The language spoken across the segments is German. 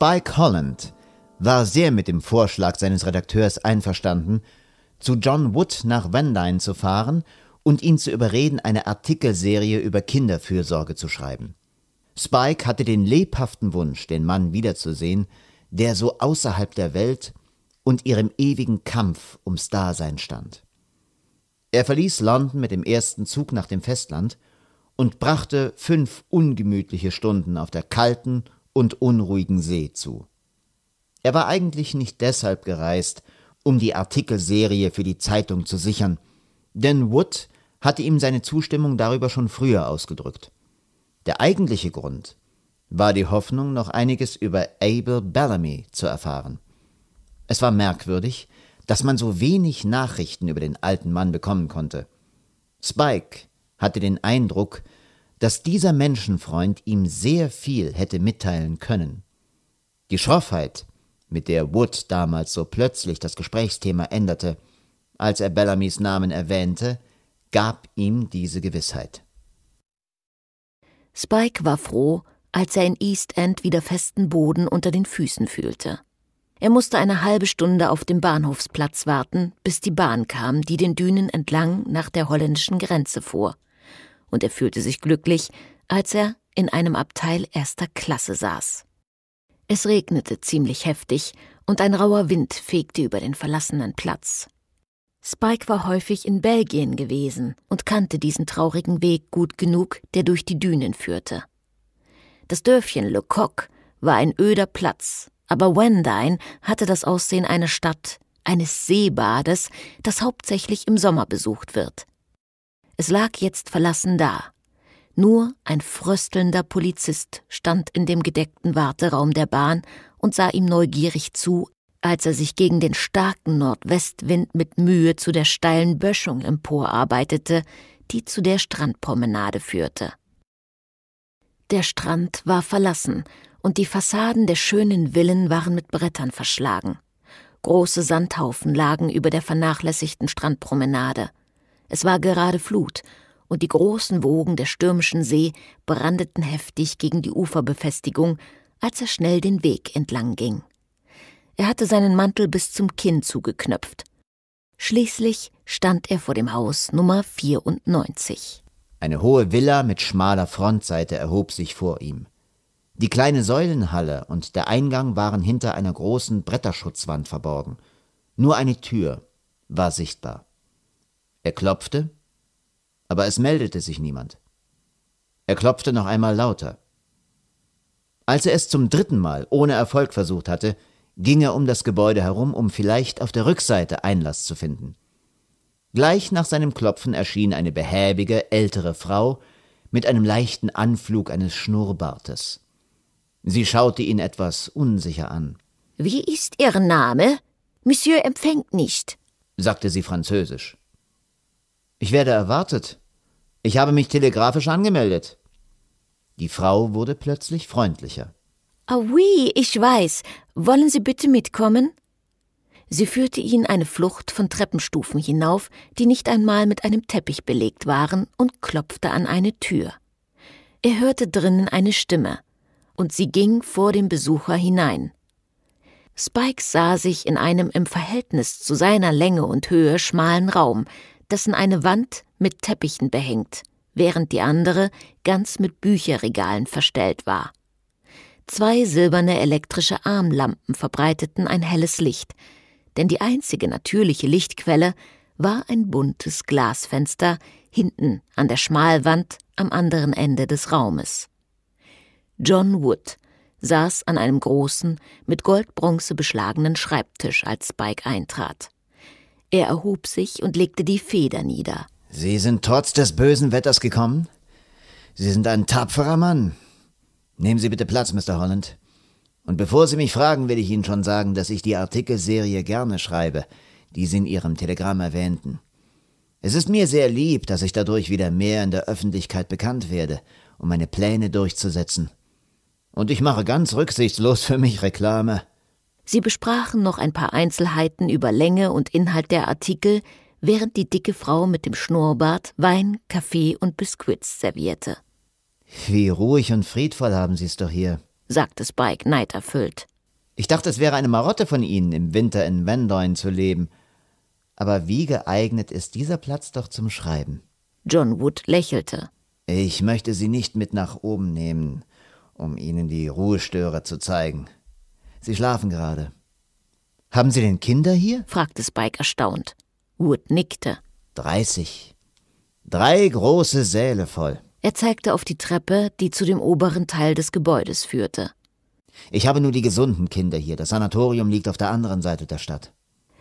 Spike Holland war sehr mit dem Vorschlag seines Redakteurs einverstanden, zu John Wood nach Vandine zu fahren und ihn zu überreden, eine Artikelserie über Kinderfürsorge zu schreiben. Spike hatte den lebhaften Wunsch, den Mann wiederzusehen, der so außerhalb der Welt und ihrem ewigen Kampf ums Dasein stand. Er verließ London mit dem ersten Zug nach dem Festland und brachte fünf ungemütliche Stunden auf der kalten und unruhigen See zu. Er war eigentlich nicht deshalb gereist, um die Artikelserie für die Zeitung zu sichern, denn Wood hatte ihm seine Zustimmung darüber schon früher ausgedrückt. Der eigentliche Grund war die Hoffnung, noch einiges über Abel Bellamy zu erfahren. Es war merkwürdig, dass man so wenig Nachrichten über den alten Mann bekommen konnte. Spike hatte den Eindruck, dass dieser Menschenfreund ihm sehr viel hätte mitteilen können. Die Schroffheit, mit der Wood damals so plötzlich das Gesprächsthema änderte, als er Bellamys Namen erwähnte, gab ihm diese Gewissheit. Spike war froh, als er in East End wieder festen Boden unter den Füßen fühlte. Er musste eine halbe Stunde auf dem Bahnhofsplatz warten, bis die Bahn kam, die den Dünen entlang nach der holländischen Grenze fuhr und er fühlte sich glücklich, als er in einem Abteil erster Klasse saß. Es regnete ziemlich heftig und ein rauer Wind fegte über den verlassenen Platz. Spike war häufig in Belgien gewesen und kannte diesen traurigen Weg gut genug, der durch die Dünen führte. Das Dörfchen Le Coq war ein öder Platz, aber Wendine hatte das Aussehen einer Stadt, eines Seebades, das hauptsächlich im Sommer besucht wird. Es lag jetzt verlassen da. Nur ein fröstelnder Polizist stand in dem gedeckten Warteraum der Bahn und sah ihm neugierig zu, als er sich gegen den starken Nordwestwind mit Mühe zu der steilen Böschung emporarbeitete, die zu der Strandpromenade führte. Der Strand war verlassen und die Fassaden der schönen Villen waren mit Brettern verschlagen. Große Sandhaufen lagen über der vernachlässigten Strandpromenade. Es war gerade Flut, und die großen Wogen der stürmischen See brandeten heftig gegen die Uferbefestigung, als er schnell den Weg entlang ging. Er hatte seinen Mantel bis zum Kinn zugeknöpft. Schließlich stand er vor dem Haus Nummer 94. Eine hohe Villa mit schmaler Frontseite erhob sich vor ihm. Die kleine Säulenhalle und der Eingang waren hinter einer großen Bretterschutzwand verborgen. Nur eine Tür war sichtbar. Er klopfte, aber es meldete sich niemand. Er klopfte noch einmal lauter. Als er es zum dritten Mal ohne Erfolg versucht hatte, ging er um das Gebäude herum, um vielleicht auf der Rückseite Einlass zu finden. Gleich nach seinem Klopfen erschien eine behäbige, ältere Frau mit einem leichten Anflug eines Schnurrbartes. Sie schaute ihn etwas unsicher an. Wie ist Ihr Name? Monsieur empfängt nicht, sagte sie französisch. Ich werde erwartet. Ich habe mich telegrafisch angemeldet. Die Frau wurde plötzlich freundlicher. Ah, oui, ich weiß. Wollen Sie bitte mitkommen? Sie führte ihn eine Flucht von Treppenstufen hinauf, die nicht einmal mit einem Teppich belegt waren, und klopfte an eine Tür. Er hörte drinnen eine Stimme, und sie ging vor dem Besucher hinein. Spike sah sich in einem im Verhältnis zu seiner Länge und Höhe schmalen Raum, dessen eine Wand mit Teppichen behängt, während die andere ganz mit Bücherregalen verstellt war. Zwei silberne elektrische Armlampen verbreiteten ein helles Licht, denn die einzige natürliche Lichtquelle war ein buntes Glasfenster hinten an der Schmalwand am anderen Ende des Raumes. John Wood saß an einem großen, mit Goldbronze beschlagenen Schreibtisch, als Spike eintrat. Er erhob sich und legte die Feder nieder. Sie sind trotz des bösen Wetters gekommen? Sie sind ein tapferer Mann. Nehmen Sie bitte Platz, Mr. Holland. Und bevor Sie mich fragen, will ich Ihnen schon sagen, dass ich die Artikelserie gerne schreibe, die Sie in Ihrem Telegramm erwähnten. Es ist mir sehr lieb, dass ich dadurch wieder mehr in der Öffentlichkeit bekannt werde, um meine Pläne durchzusetzen. Und ich mache ganz rücksichtslos für mich Reklame. Sie besprachen noch ein paar Einzelheiten über Länge und Inhalt der Artikel, während die dicke Frau mit dem Schnurrbart Wein, Kaffee und Biskuits servierte. Wie ruhig und friedvoll haben Sie es doch hier, sagte Spike neiderfüllt. Ich dachte, es wäre eine Marotte von Ihnen, im Winter in Vandoin zu leben. Aber wie geeignet ist dieser Platz doch zum Schreiben? John Wood lächelte. Ich möchte Sie nicht mit nach oben nehmen, um Ihnen die Ruhestörer zu zeigen. Sie schlafen gerade. Haben Sie denn Kinder hier? fragte Spike erstaunt. Wood nickte. Dreißig. Drei große Säle voll. Er zeigte auf die Treppe, die zu dem oberen Teil des Gebäudes führte. Ich habe nur die gesunden Kinder hier. Das Sanatorium liegt auf der anderen Seite der Stadt.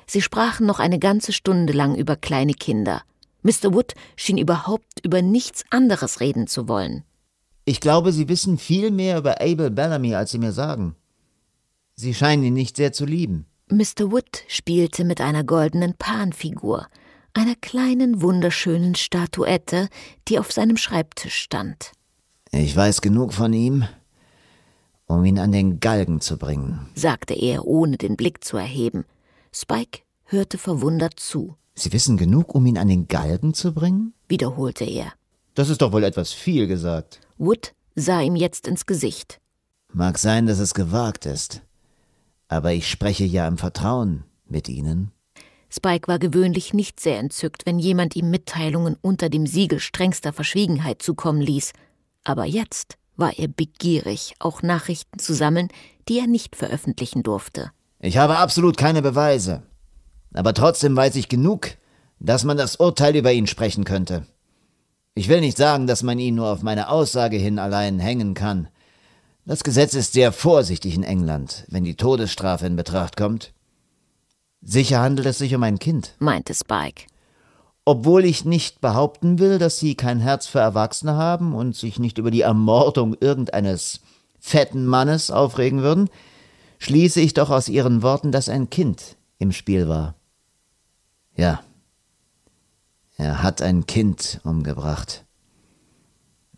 Sie sprachen noch eine ganze Stunde lang über kleine Kinder. Mr. Wood schien überhaupt über nichts anderes reden zu wollen. Ich glaube, Sie wissen viel mehr über Abel Bellamy, als Sie mir sagen. Sie scheinen ihn nicht sehr zu lieben. Mr. Wood spielte mit einer goldenen Panfigur, einer kleinen, wunderschönen Statuette, die auf seinem Schreibtisch stand. Ich weiß genug von ihm, um ihn an den Galgen zu bringen, sagte er, ohne den Blick zu erheben. Spike hörte verwundert zu. Sie wissen genug, um ihn an den Galgen zu bringen? wiederholte er. Das ist doch wohl etwas viel gesagt. Wood sah ihm jetzt ins Gesicht. Mag sein, dass es gewagt ist, aber ich spreche ja im Vertrauen mit Ihnen. Spike war gewöhnlich nicht sehr entzückt, wenn jemand ihm Mitteilungen unter dem Siegel strengster Verschwiegenheit zukommen ließ. Aber jetzt war er begierig, auch Nachrichten zu sammeln, die er nicht veröffentlichen durfte. Ich habe absolut keine Beweise. Aber trotzdem weiß ich genug, dass man das Urteil über ihn sprechen könnte. Ich will nicht sagen, dass man ihn nur auf meine Aussage hin allein hängen kann. Das Gesetz ist sehr vorsichtig in England, wenn die Todesstrafe in Betracht kommt. Sicher handelt es sich um ein Kind, meinte Spike. Obwohl ich nicht behaupten will, dass sie kein Herz für Erwachsene haben und sich nicht über die Ermordung irgendeines fetten Mannes aufregen würden, schließe ich doch aus ihren Worten, dass ein Kind im Spiel war. Ja, er hat ein Kind umgebracht.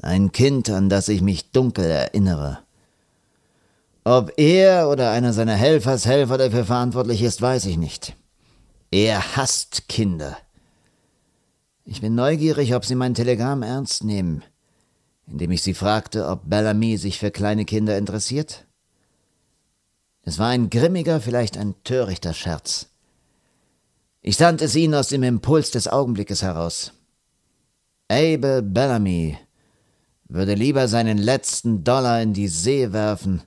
Ein Kind, an das ich mich dunkel erinnere. Ob er oder einer seiner Helfershelfer dafür verantwortlich ist, weiß ich nicht. Er hasst Kinder. Ich bin neugierig, ob Sie mein Telegramm ernst nehmen, indem ich Sie fragte, ob Bellamy sich für kleine Kinder interessiert. Es war ein grimmiger, vielleicht ein törichter Scherz. Ich sandte es Ihnen aus dem Impuls des Augenblickes heraus. Abel Bellamy würde lieber seinen letzten Dollar in die See werfen,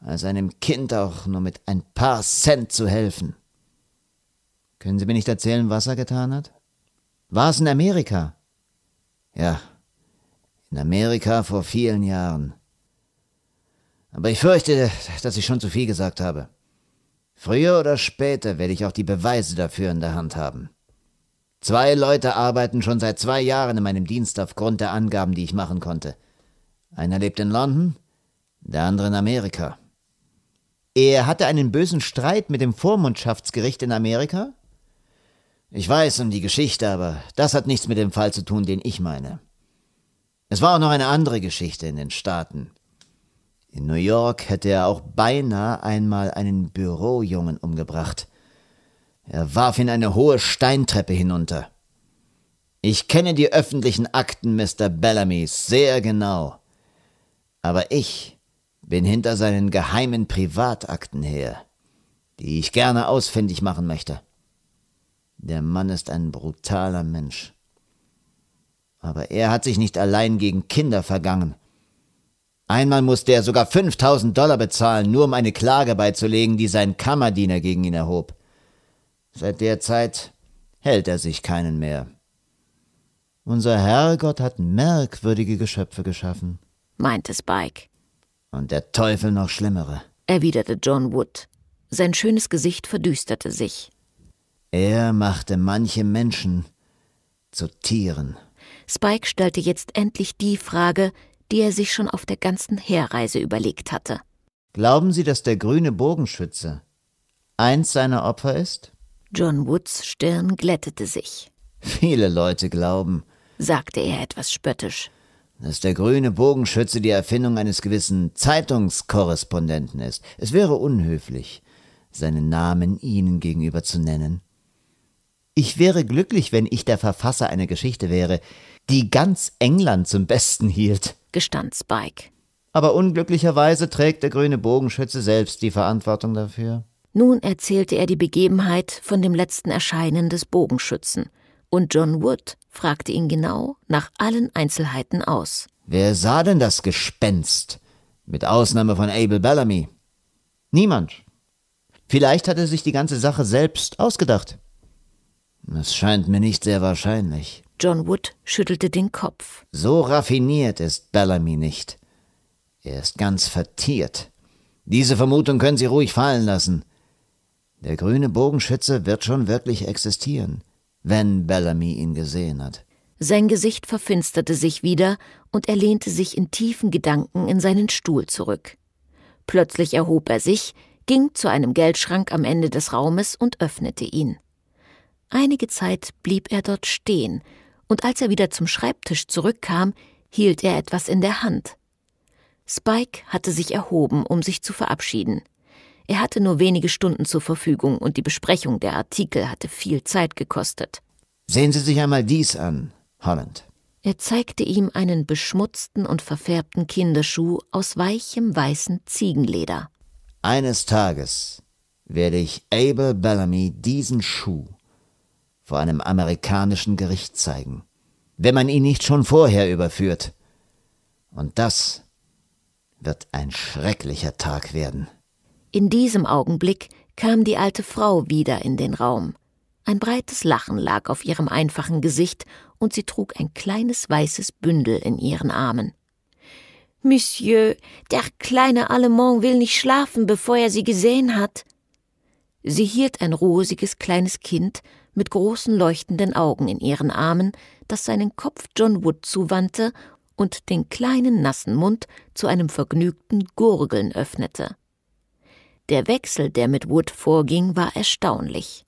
als einem Kind auch nur mit ein paar Cent zu helfen. Können Sie mir nicht erzählen, was er getan hat? War es in Amerika? Ja, in Amerika vor vielen Jahren. Aber ich fürchte, dass ich schon zu viel gesagt habe. Früher oder später werde ich auch die Beweise dafür in der Hand haben. Zwei Leute arbeiten schon seit zwei Jahren in meinem Dienst aufgrund der Angaben, die ich machen konnte. Einer lebt in London, der andere in Amerika. Er hatte einen bösen Streit mit dem Vormundschaftsgericht in Amerika? Ich weiß um die Geschichte, aber das hat nichts mit dem Fall zu tun, den ich meine. Es war auch noch eine andere Geschichte in den Staaten. In New York hätte er auch beinahe einmal einen Bürojungen umgebracht. Er warf ihn eine hohe Steintreppe hinunter. Ich kenne die öffentlichen Akten Mr. Bellamys sehr genau. Aber ich bin hinter seinen geheimen Privatakten her, die ich gerne ausfindig machen möchte. Der Mann ist ein brutaler Mensch. Aber er hat sich nicht allein gegen Kinder vergangen. Einmal musste er sogar 5000 Dollar bezahlen, nur um eine Klage beizulegen, die sein Kammerdiener gegen ihn erhob. Seit der Zeit hält er sich keinen mehr. Unser Herrgott hat merkwürdige Geschöpfe geschaffen, meinte Spike. Und der Teufel noch schlimmere, erwiderte John Wood. Sein schönes Gesicht verdüsterte sich. Er machte manche Menschen zu Tieren. Spike stellte jetzt endlich die Frage, die er sich schon auf der ganzen Herreise überlegt hatte. Glauben Sie, dass der grüne Bogenschütze eins seiner Opfer ist? John Woods Stirn glättete sich. Viele Leute glauben, sagte er etwas spöttisch dass der grüne Bogenschütze die Erfindung eines gewissen Zeitungskorrespondenten ist. Es wäre unhöflich, seinen Namen Ihnen gegenüber zu nennen. Ich wäre glücklich, wenn ich der Verfasser einer Geschichte wäre, die ganz England zum Besten hielt, gestand Spike. Aber unglücklicherweise trägt der grüne Bogenschütze selbst die Verantwortung dafür. Nun erzählte er die Begebenheit von dem letzten Erscheinen des Bogenschützen, und John Wood fragte ihn genau nach allen Einzelheiten aus. Wer sah denn das Gespenst? Mit Ausnahme von Abel Bellamy. Niemand. Vielleicht hat er sich die ganze Sache selbst ausgedacht. Es scheint mir nicht sehr wahrscheinlich. John Wood schüttelte den Kopf. So raffiniert ist Bellamy nicht. Er ist ganz vertiert. Diese Vermutung können Sie ruhig fallen lassen. Der grüne Bogenschütze wird schon wirklich existieren wenn Bellamy ihn gesehen hat. Sein Gesicht verfinsterte sich wieder und er lehnte sich in tiefen Gedanken in seinen Stuhl zurück. Plötzlich erhob er sich, ging zu einem Geldschrank am Ende des Raumes und öffnete ihn. Einige Zeit blieb er dort stehen, und als er wieder zum Schreibtisch zurückkam, hielt er etwas in der Hand. Spike hatte sich erhoben, um sich zu verabschieden. Er hatte nur wenige Stunden zur Verfügung und die Besprechung der Artikel hatte viel Zeit gekostet. Sehen Sie sich einmal dies an, Holland. Er zeigte ihm einen beschmutzten und verfärbten Kinderschuh aus weichem weißen Ziegenleder. Eines Tages werde ich Abel Bellamy diesen Schuh vor einem amerikanischen Gericht zeigen, wenn man ihn nicht schon vorher überführt. Und das wird ein schrecklicher Tag werden. In diesem Augenblick kam die alte Frau wieder in den Raum. Ein breites Lachen lag auf ihrem einfachen Gesicht und sie trug ein kleines weißes Bündel in ihren Armen. Monsieur, der kleine Allemand will nicht schlafen, bevor er sie gesehen hat. Sie hielt ein rosiges kleines Kind mit großen leuchtenden Augen in ihren Armen, das seinen Kopf John Wood zuwandte und den kleinen nassen Mund zu einem vergnügten Gurgeln öffnete. Der Wechsel, der mit Wood vorging, war erstaunlich.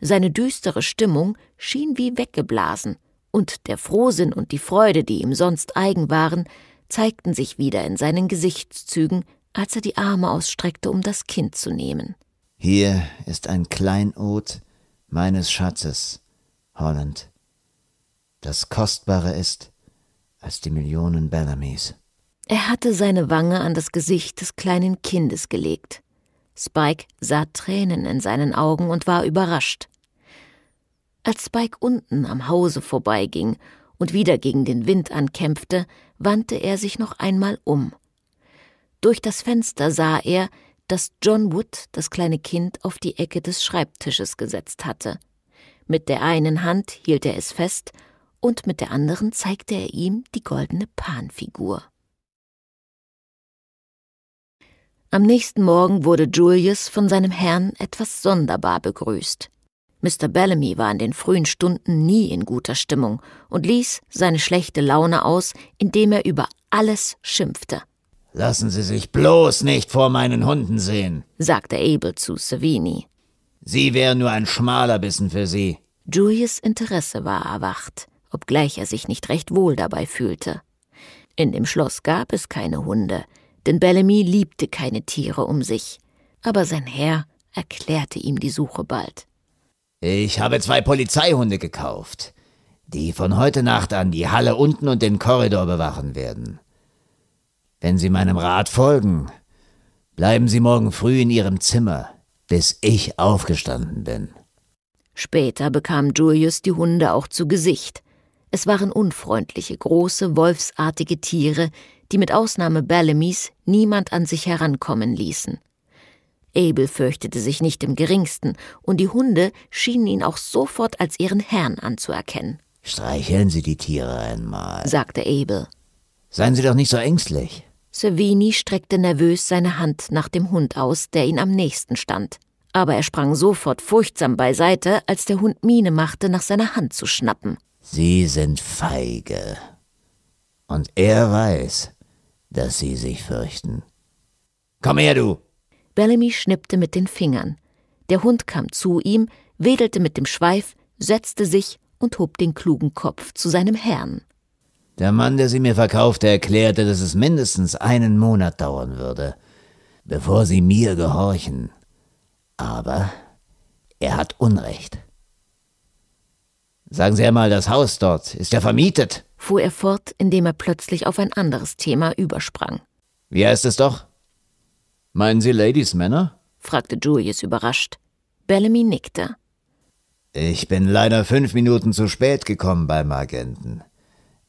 Seine düstere Stimmung schien wie weggeblasen, und der Frohsinn und die Freude, die ihm sonst eigen waren, zeigten sich wieder in seinen Gesichtszügen, als er die Arme ausstreckte, um das Kind zu nehmen. Hier ist ein Kleinod meines Schatzes, Holland. Das Kostbare ist als die Millionen Bellamys. Er hatte seine Wange an das Gesicht des kleinen Kindes gelegt. Spike sah Tränen in seinen Augen und war überrascht. Als Spike unten am Hause vorbeiging und wieder gegen den Wind ankämpfte, wandte er sich noch einmal um. Durch das Fenster sah er, dass John Wood das kleine Kind auf die Ecke des Schreibtisches gesetzt hatte. Mit der einen Hand hielt er es fest und mit der anderen zeigte er ihm die goldene Panfigur. Am nächsten Morgen wurde Julius von seinem Herrn etwas sonderbar begrüßt. Mr. Bellamy war in den frühen Stunden nie in guter Stimmung und ließ seine schlechte Laune aus, indem er über alles schimpfte. Lassen Sie sich bloß nicht vor meinen Hunden sehen, sagte Abel zu Savini. Sie wären nur ein schmaler Bissen für Sie. Julius Interesse war erwacht, obgleich er sich nicht recht wohl dabei fühlte. In dem Schloss gab es keine Hunde, denn Bellamy liebte keine Tiere um sich. Aber sein Herr erklärte ihm die Suche bald. Ich habe zwei Polizeihunde gekauft, die von heute Nacht an die Halle unten und den Korridor bewachen werden. Wenn Sie meinem Rat folgen, bleiben Sie morgen früh in Ihrem Zimmer, bis ich aufgestanden bin. Später bekam Julius die Hunde auch zu Gesicht. Es waren unfreundliche, große, wolfsartige Tiere, die mit Ausnahme Bellamys niemand an sich herankommen ließen. Abel fürchtete sich nicht im geringsten, und die Hunde schienen ihn auch sofort als ihren Herrn anzuerkennen. Streicheln Sie die Tiere einmal, sagte Abel. Seien Sie doch nicht so ängstlich. Savini streckte nervös seine Hand nach dem Hund aus, der ihn am nächsten stand. Aber er sprang sofort furchtsam beiseite, als der Hund Miene machte, nach seiner Hand zu schnappen. Sie sind feige. Und er weiß, dass sie sich fürchten. Komm her, du! Bellamy schnippte mit den Fingern. Der Hund kam zu ihm, wedelte mit dem Schweif, setzte sich und hob den klugen Kopf zu seinem Herrn. Der Mann, der sie mir verkaufte, erklärte, dass es mindestens einen Monat dauern würde, bevor sie mir gehorchen. Aber er hat Unrecht. Sagen Sie einmal, das Haus dort, ist ja vermietet, fuhr er fort, indem er plötzlich auf ein anderes Thema übersprang. Wie heißt es doch? Meinen Sie Ladies Männer? fragte Julius überrascht. Bellamy nickte. Ich bin leider fünf Minuten zu spät gekommen beim Agenten.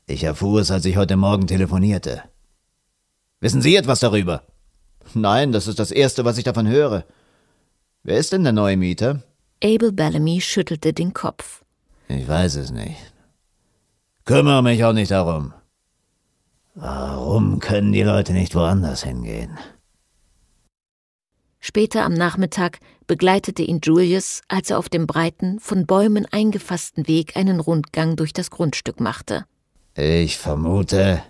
Ich erfuhr es, als ich heute Morgen telefonierte. Wissen Sie etwas darüber? Nein, das ist das Erste, was ich davon höre. Wer ist denn der neue Mieter? Abel Bellamy schüttelte den Kopf. Ich weiß es nicht. Kümmere mich auch nicht darum. Warum können die Leute nicht woanders hingehen? Später am Nachmittag begleitete ihn Julius, als er auf dem breiten, von Bäumen eingefassten Weg einen Rundgang durch das Grundstück machte. Ich vermute,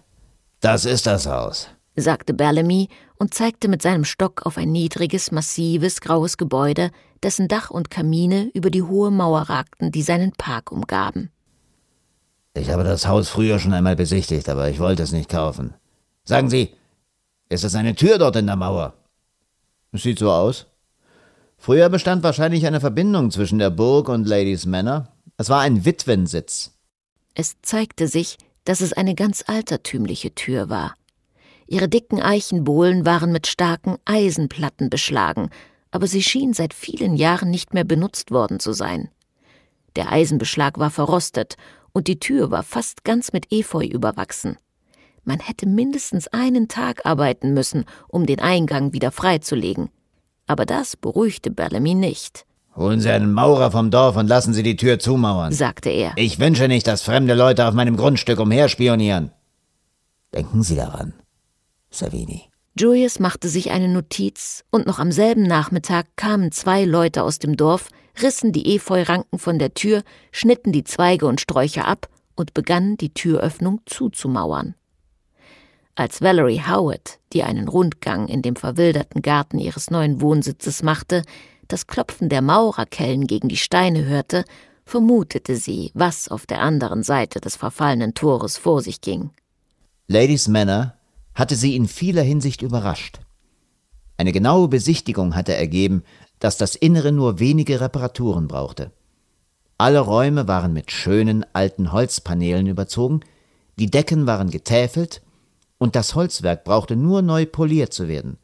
das ist das Haus sagte Bellamy und zeigte mit seinem Stock auf ein niedriges, massives, graues Gebäude, dessen Dach und Kamine über die hohe Mauer ragten, die seinen Park umgaben. Ich habe das Haus früher schon einmal besichtigt, aber ich wollte es nicht kaufen. Sagen Sie, ist das eine Tür dort in der Mauer? Es sieht so aus. Früher bestand wahrscheinlich eine Verbindung zwischen der Burg und Ladies Manor. Es war ein Witwensitz. Es zeigte sich, dass es eine ganz altertümliche Tür war. Ihre dicken Eichenbohlen waren mit starken Eisenplatten beschlagen, aber sie schienen seit vielen Jahren nicht mehr benutzt worden zu sein. Der Eisenbeschlag war verrostet und die Tür war fast ganz mit Efeu überwachsen. Man hätte mindestens einen Tag arbeiten müssen, um den Eingang wieder freizulegen. Aber das beruhigte Bellamy nicht. Holen Sie einen Maurer vom Dorf und lassen Sie die Tür zumauern, sagte er. Ich wünsche nicht, dass fremde Leute auf meinem Grundstück umherspionieren. Denken Sie daran, Savini. Julius machte sich eine Notiz und noch am selben Nachmittag kamen zwei Leute aus dem Dorf, rissen die Efeuranken von der Tür, schnitten die Zweige und Sträucher ab und begannen, die Türöffnung zuzumauern. Als Valerie Howard, die einen Rundgang in dem verwilderten Garten ihres neuen Wohnsitzes machte, das Klopfen der Maurerkellen gegen die Steine hörte, vermutete sie, was auf der anderen Seite des verfallenen Tores vor sich ging. Ladies Männer hatte sie in vieler Hinsicht überrascht. Eine genaue Besichtigung hatte ergeben, dass das Innere nur wenige Reparaturen brauchte. Alle Räume waren mit schönen alten Holzpanelen überzogen, die Decken waren getäfelt und das Holzwerk brauchte nur neu poliert zu werden.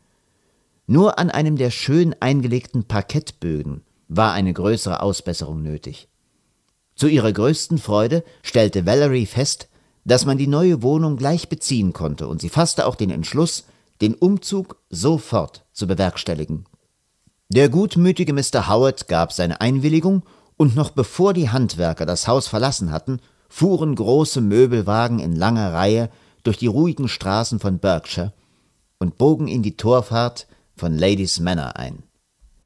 Nur an einem der schön eingelegten Parkettbögen war eine größere Ausbesserung nötig. Zu ihrer größten Freude stellte Valerie fest, dass man die neue Wohnung gleich beziehen konnte, und sie fasste auch den Entschluss, den Umzug sofort zu bewerkstelligen. Der gutmütige Mr. Howard gab seine Einwilligung, und noch bevor die Handwerker das Haus verlassen hatten, fuhren große Möbelwagen in langer Reihe durch die ruhigen Straßen von Berkshire und bogen in die Torfahrt von Ladies Manor ein.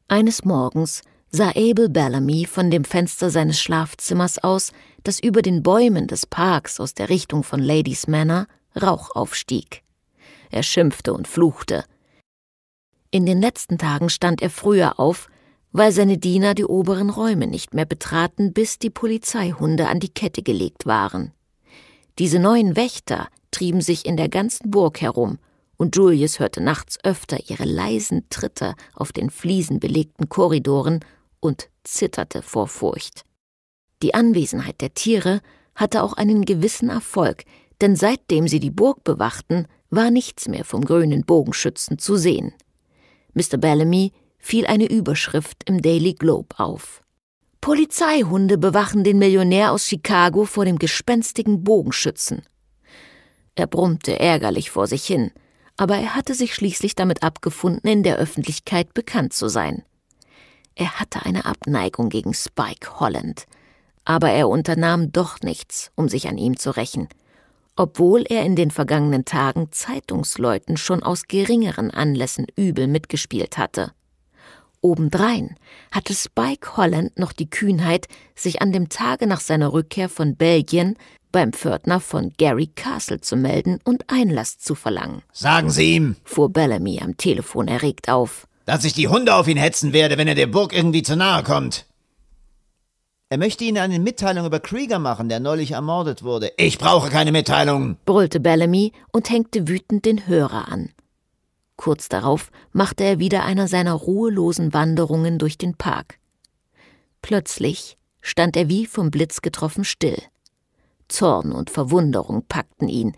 Eines Morgens sah Abel Bellamy von dem Fenster seines Schlafzimmers aus, dass über den Bäumen des Parks aus der Richtung von Ladies Manor Rauch aufstieg. Er schimpfte und fluchte. In den letzten Tagen stand er früher auf, weil seine Diener die oberen Räume nicht mehr betraten, bis die Polizeihunde an die Kette gelegt waren. Diese neuen Wächter trieben sich in der ganzen Burg herum, und Julius hörte nachts öfter ihre leisen Tritte auf den fliesenbelegten Korridoren und zitterte vor Furcht. Die Anwesenheit der Tiere hatte auch einen gewissen Erfolg, denn seitdem sie die Burg bewachten, war nichts mehr vom grünen Bogenschützen zu sehen. Mr. Bellamy fiel eine Überschrift im Daily Globe auf. Polizeihunde bewachen den Millionär aus Chicago vor dem gespenstigen Bogenschützen. Er brummte ärgerlich vor sich hin, aber er hatte sich schließlich damit abgefunden, in der Öffentlichkeit bekannt zu sein. Er hatte eine Abneigung gegen Spike Holland, aber er unternahm doch nichts, um sich an ihm zu rächen, obwohl er in den vergangenen Tagen Zeitungsleuten schon aus geringeren Anlässen übel mitgespielt hatte. Obendrein hatte Spike Holland noch die Kühnheit, sich an dem Tage nach seiner Rückkehr von Belgien beim Pförtner von Gary Castle zu melden und Einlass zu verlangen. Sagen Sie ihm, fuhr Bellamy am Telefon erregt auf dass ich die Hunde auf ihn hetzen werde, wenn er der Burg irgendwie zu nahe kommt. Er möchte Ihnen eine Mitteilung über Krieger machen, der neulich ermordet wurde. Ich brauche keine Mitteilung, brüllte Bellamy und hängte wütend den Hörer an. Kurz darauf machte er wieder einer seiner ruhelosen Wanderungen durch den Park. Plötzlich stand er wie vom Blitz getroffen still. Zorn und Verwunderung packten ihn,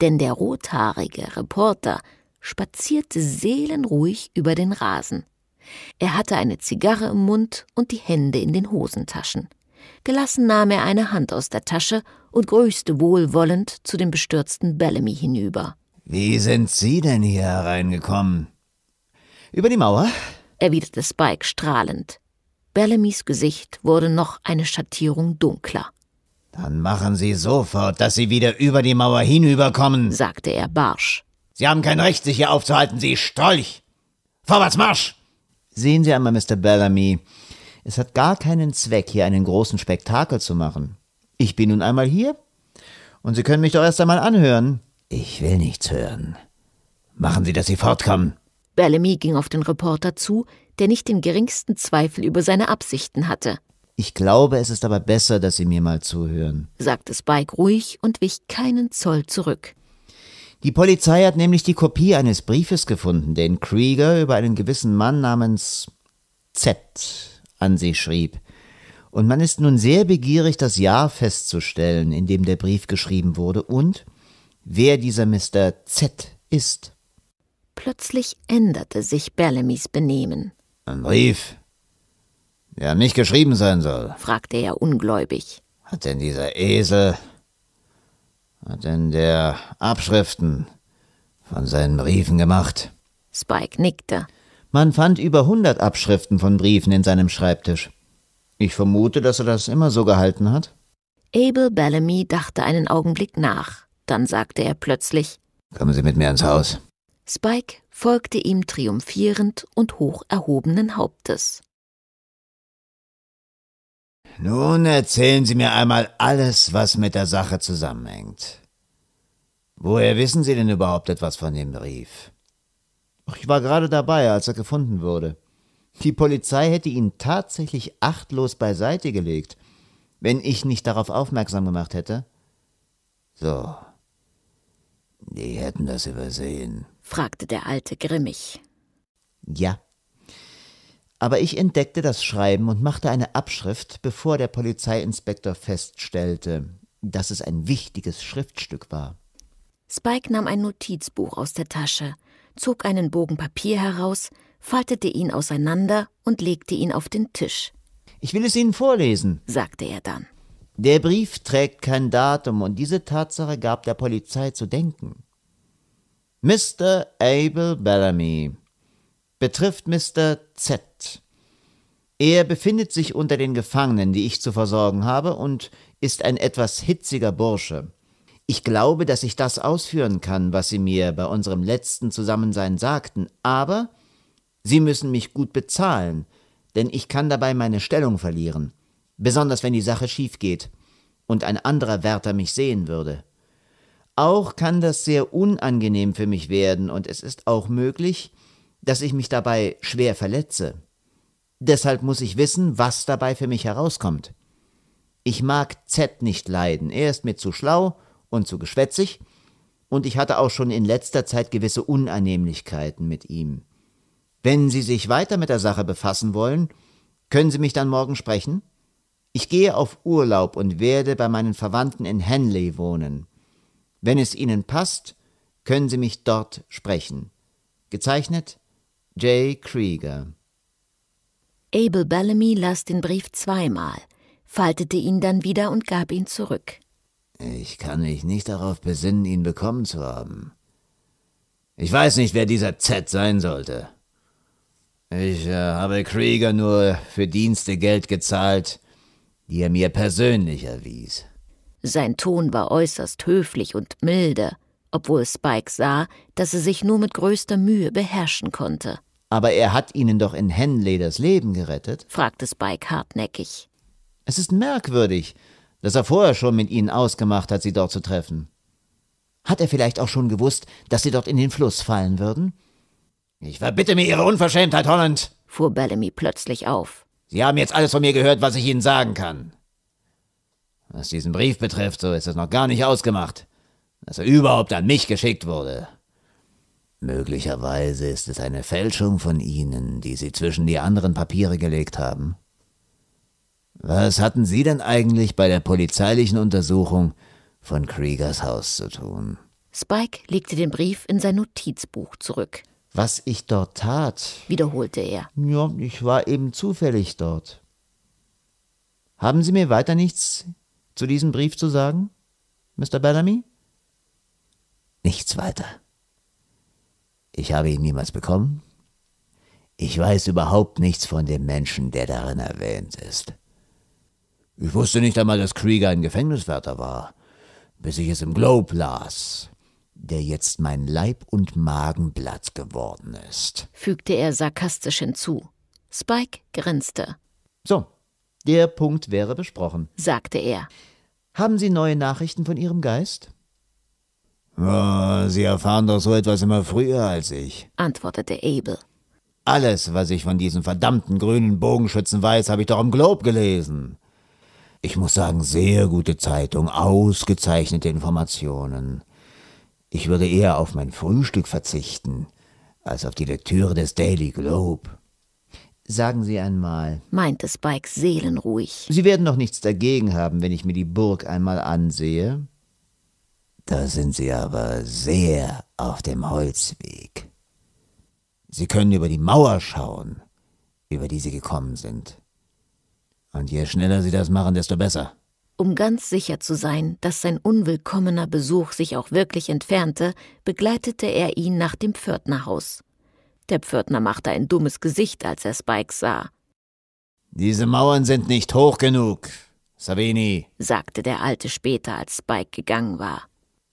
denn der rothaarige Reporter spazierte seelenruhig über den Rasen. Er hatte eine Zigarre im Mund und die Hände in den Hosentaschen. Gelassen nahm er eine Hand aus der Tasche und grüßte wohlwollend zu dem bestürzten Bellamy hinüber. Wie sind Sie denn hier hereingekommen? Über die Mauer? erwiderte Spike strahlend. Bellamys Gesicht wurde noch eine Schattierung dunkler. Dann machen Sie sofort, dass Sie wieder über die Mauer hinüberkommen, sagte er barsch. Sie haben kein Recht, sich hier aufzuhalten, Sie Strolch! Vorwärts Marsch! Sehen Sie einmal, Mr. Bellamy, es hat gar keinen Zweck, hier einen großen Spektakel zu machen. Ich bin nun einmal hier und Sie können mich doch erst einmal anhören. Ich will nichts hören. Machen Sie, dass Sie fortkommen. Bellamy ging auf den Reporter zu, der nicht den geringsten Zweifel über seine Absichten hatte. Ich glaube, es ist aber besser, dass Sie mir mal zuhören, sagte Spike ruhig und wich keinen Zoll zurück. Die Polizei hat nämlich die Kopie eines Briefes gefunden, den Krieger über einen gewissen Mann namens Z an sie schrieb. Und man ist nun sehr begierig, das Jahr festzustellen, in dem der Brief geschrieben wurde und wer dieser Mr. Z ist. Plötzlich änderte sich Bellamys Benehmen. Ein Brief, der nicht geschrieben sein soll, fragte er ungläubig. Hat denn dieser Esel hat denn der Abschriften von seinen Briefen gemacht. Spike nickte. Man fand über hundert Abschriften von Briefen in seinem Schreibtisch. Ich vermute, dass er das immer so gehalten hat. Abel Bellamy dachte einen Augenblick nach. Dann sagte er plötzlich: Kommen Sie mit mir ins Haus. Spike folgte ihm triumphierend und hoch erhobenen Hauptes. Nun erzählen Sie mir einmal alles, was mit der Sache zusammenhängt. Woher wissen Sie denn überhaupt etwas von dem Brief? Ich war gerade dabei, als er gefunden wurde. Die Polizei hätte ihn tatsächlich achtlos beiseite gelegt, wenn ich nicht darauf aufmerksam gemacht hätte. So. Die hätten das übersehen, fragte der Alte grimmig. Ja, aber ich entdeckte das Schreiben und machte eine Abschrift, bevor der Polizeiinspektor feststellte, dass es ein wichtiges Schriftstück war. Spike nahm ein Notizbuch aus der Tasche, zog einen Bogen Papier heraus, faltete ihn auseinander und legte ihn auf den Tisch. Ich will es Ihnen vorlesen, sagte er dann. Der Brief trägt kein Datum und diese Tatsache gab der Polizei zu denken. Mr. Abel Bellamy betrifft Mr. Z. Er befindet sich unter den Gefangenen, die ich zu versorgen habe, und ist ein etwas hitziger Bursche. Ich glaube, dass ich das ausführen kann, was Sie mir bei unserem letzten Zusammensein sagten, aber Sie müssen mich gut bezahlen, denn ich kann dabei meine Stellung verlieren, besonders wenn die Sache schief geht und ein anderer Wärter mich sehen würde. Auch kann das sehr unangenehm für mich werden, und es ist auch möglich, dass ich mich dabei schwer verletze. Deshalb muss ich wissen, was dabei für mich herauskommt. Ich mag Z nicht leiden. Er ist mir zu schlau und zu geschwätzig. Und ich hatte auch schon in letzter Zeit gewisse Unannehmlichkeiten mit ihm. Wenn Sie sich weiter mit der Sache befassen wollen, können Sie mich dann morgen sprechen? Ich gehe auf Urlaub und werde bei meinen Verwandten in Henley wohnen. Wenn es Ihnen passt, können Sie mich dort sprechen. Gezeichnet J. Krieger Abel Bellamy las den Brief zweimal, faltete ihn dann wieder und gab ihn zurück. Ich kann mich nicht darauf besinnen, ihn bekommen zu haben. Ich weiß nicht, wer dieser Z sein sollte. Ich äh, habe Krieger nur für Dienste Geld gezahlt, die er mir persönlich erwies. Sein Ton war äußerst höflich und milde, obwohl Spike sah, dass er sich nur mit größter Mühe beherrschen konnte. Aber er hat ihnen doch in Henley das Leben gerettet? fragte Spike hartnäckig. Es ist merkwürdig, dass er vorher schon mit ihnen ausgemacht hat, sie dort zu treffen. Hat er vielleicht auch schon gewusst, dass sie dort in den Fluss fallen würden? Ich verbitte mir Ihre Unverschämtheit, Holland, fuhr Bellamy plötzlich auf. Sie haben jetzt alles von mir gehört, was ich Ihnen sagen kann. Was diesen Brief betrifft, so ist es noch gar nicht ausgemacht, dass er überhaupt an mich geschickt wurde. Möglicherweise ist es eine Fälschung von Ihnen, die Sie zwischen die anderen Papiere gelegt haben. Was hatten Sie denn eigentlich bei der polizeilichen Untersuchung von Kriegers Haus zu tun? Spike legte den Brief in sein Notizbuch zurück. Was ich dort tat, wiederholte er. Ja, ich war eben zufällig dort. Haben Sie mir weiter nichts zu diesem Brief zu sagen, Mr. Bellamy? Nichts weiter. Ich habe ihn niemals bekommen. Ich weiß überhaupt nichts von dem Menschen, der darin erwähnt ist. Ich wusste nicht einmal, dass Krieger ein Gefängniswärter war, bis ich es im Globe las, der jetzt mein Leib- und Magenblatt geworden ist, fügte er sarkastisch hinzu. Spike grinste. So, der Punkt wäre besprochen, sagte er. Haben Sie neue Nachrichten von Ihrem Geist? Oh, Sie erfahren doch so etwas immer früher als ich, antwortete Abel. Alles, was ich von diesen verdammten grünen Bogenschützen weiß, habe ich doch im Globe gelesen. Ich muss sagen, sehr gute Zeitung, ausgezeichnete Informationen. Ich würde eher auf mein Frühstück verzichten, als auf die Lektüre des Daily Globe. Sagen Sie einmal, meinte Spike seelenruhig. Sie werden doch nichts dagegen haben, wenn ich mir die Burg einmal ansehe. Da sind sie aber sehr auf dem Holzweg. Sie können über die Mauer schauen, über die sie gekommen sind. Und je schneller sie das machen, desto besser. Um ganz sicher zu sein, dass sein unwillkommener Besuch sich auch wirklich entfernte, begleitete er ihn nach dem Pförtnerhaus. Der Pförtner machte ein dummes Gesicht, als er Spike sah. Diese Mauern sind nicht hoch genug, Savini, sagte der Alte später, als Spike gegangen war.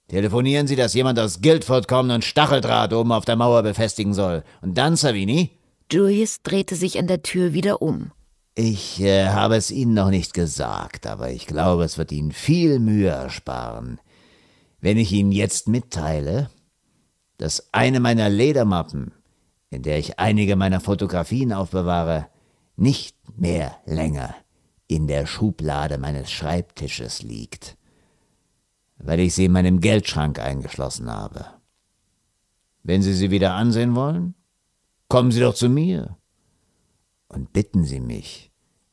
Telefonieren Sie, dass jemand aus Guildford kommt und Stacheldraht oben auf der Mauer befestigen soll. Und dann, Savini? Julius drehte sich an der Tür wieder um. Ich äh, habe es Ihnen noch nicht gesagt, aber ich glaube, es wird Ihnen viel Mühe ersparen, wenn ich Ihnen jetzt mitteile, dass eine meiner Ledermappen, in der ich einige meiner Fotografien aufbewahre, nicht mehr länger in der Schublade meines Schreibtisches liegt weil ich sie in meinem Geldschrank eingeschlossen habe. Wenn Sie sie wieder ansehen wollen, kommen Sie doch zu mir und bitten Sie mich,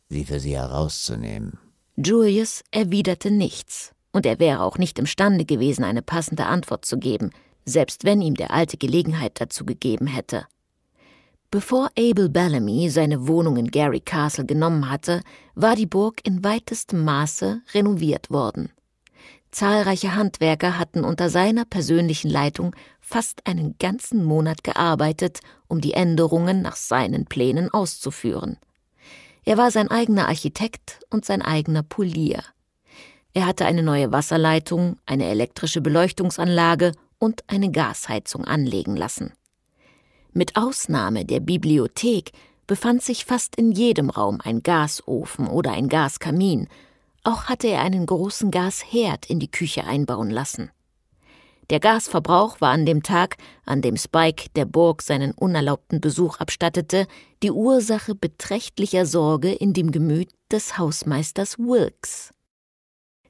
sie für Sie herauszunehmen. Julius erwiderte nichts, und er wäre auch nicht imstande gewesen, eine passende Antwort zu geben, selbst wenn ihm der Alte Gelegenheit dazu gegeben hätte. Bevor Abel Bellamy seine Wohnung in Gary Castle genommen hatte, war die Burg in weitestem Maße renoviert worden. Zahlreiche Handwerker hatten unter seiner persönlichen Leitung fast einen ganzen Monat gearbeitet, um die Änderungen nach seinen Plänen auszuführen. Er war sein eigener Architekt und sein eigener Polier. Er hatte eine neue Wasserleitung, eine elektrische Beleuchtungsanlage und eine Gasheizung anlegen lassen. Mit Ausnahme der Bibliothek befand sich fast in jedem Raum ein Gasofen oder ein Gaskamin, auch hatte er einen großen Gasherd in die Küche einbauen lassen. Der Gasverbrauch war an dem Tag, an dem Spike der Burg seinen unerlaubten Besuch abstattete, die Ursache beträchtlicher Sorge in dem Gemüt des Hausmeisters Wilkes.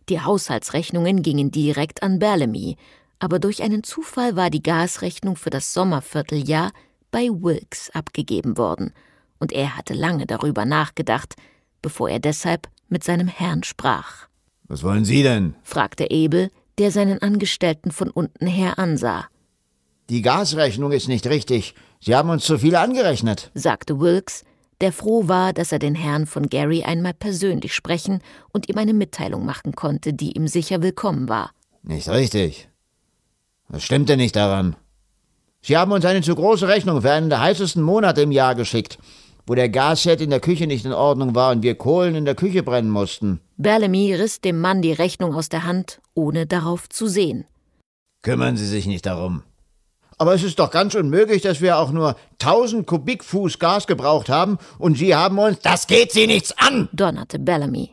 Die Haushaltsrechnungen gingen direkt an Bellamy, aber durch einen Zufall war die Gasrechnung für das Sommervierteljahr bei Wilkes abgegeben worden, und er hatte lange darüber nachgedacht, bevor er deshalb mit seinem Herrn sprach. Was wollen Sie denn? fragte Ebel, der seinen Angestellten von unten her ansah. Die Gasrechnung ist nicht richtig. Sie haben uns zu viel angerechnet, sagte Wilkes, der froh war, dass er den Herrn von Gary einmal persönlich sprechen und ihm eine Mitteilung machen konnte, die ihm sicher willkommen war. Nicht richtig. Was stimmt denn nicht daran. Sie haben uns eine zu große Rechnung für einen der heißesten Monate im Jahr geschickt wo der Gasherd in der Küche nicht in Ordnung war und wir Kohlen in der Küche brennen mussten. Bellamy riss dem Mann die Rechnung aus der Hand, ohne darauf zu sehen. Kümmern Sie sich nicht darum. Aber es ist doch ganz unmöglich, dass wir auch nur 1000 Kubikfuß Gas gebraucht haben und Sie haben uns. Das geht Sie nichts an! donnerte Bellamy.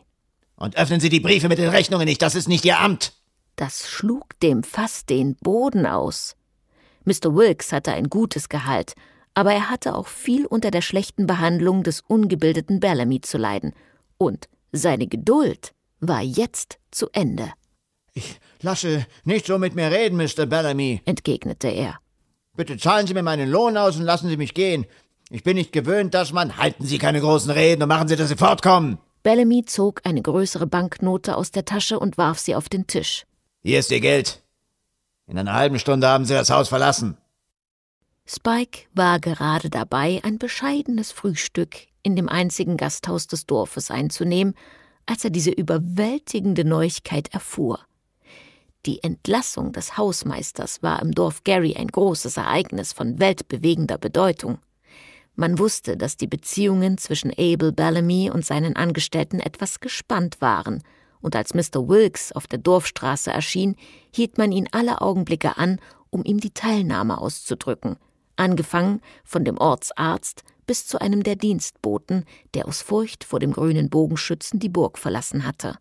Und öffnen Sie die Briefe mit den Rechnungen nicht, das ist nicht Ihr Amt! Das schlug dem Fass den Boden aus. Mr. Wilkes hatte ein gutes Gehalt aber er hatte auch viel unter der schlechten Behandlung des ungebildeten Bellamy zu leiden. Und seine Geduld war jetzt zu Ende. Ich lasse nicht so mit mir reden, Mr. Bellamy, entgegnete er. Bitte zahlen Sie mir meinen Lohn aus und lassen Sie mich gehen. Ich bin nicht gewöhnt, dass man. Halten Sie keine großen Reden und machen Sie, dass Sie fortkommen. Bellamy zog eine größere Banknote aus der Tasche und warf sie auf den Tisch. Hier ist Ihr Geld. In einer halben Stunde haben Sie das Haus verlassen. Spike war gerade dabei, ein bescheidenes Frühstück in dem einzigen Gasthaus des Dorfes einzunehmen, als er diese überwältigende Neuigkeit erfuhr. Die Entlassung des Hausmeisters war im Dorf Gary ein großes Ereignis von weltbewegender Bedeutung. Man wusste, dass die Beziehungen zwischen Abel Bellamy und seinen Angestellten etwas gespannt waren, und als Mr. Wilkes auf der Dorfstraße erschien, hielt man ihn alle Augenblicke an, um ihm die Teilnahme auszudrücken – angefangen von dem Ortsarzt bis zu einem der Dienstboten, der aus Furcht vor dem grünen Bogenschützen die Burg verlassen hatte.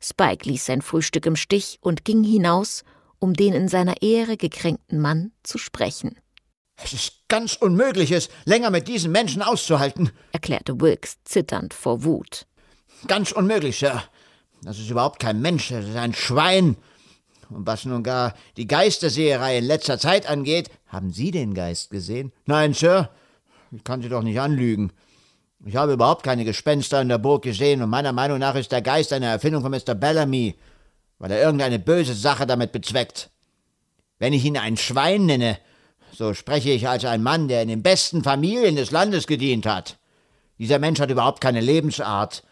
Spike ließ sein Frühstück im Stich und ging hinaus, um den in seiner Ehre gekränkten Mann zu sprechen. Es ist ganz unmöglich, es länger mit diesen Menschen auszuhalten, erklärte Wilkes zitternd vor Wut. Ganz unmöglich, Sir. Das ist überhaupt kein Mensch, das ist ein Schwein. Und was nun gar die Geisterseherei in letzter Zeit angeht, haben Sie den Geist gesehen? Nein, Sir, ich kann Sie doch nicht anlügen. Ich habe überhaupt keine Gespenster in der Burg gesehen und meiner Meinung nach ist der Geist eine Erfindung von Mr. Bellamy, weil er irgendeine böse Sache damit bezweckt. Wenn ich ihn ein Schwein nenne, so spreche ich als ein Mann, der in den besten Familien des Landes gedient hat. Dieser Mensch hat überhaupt keine Lebensart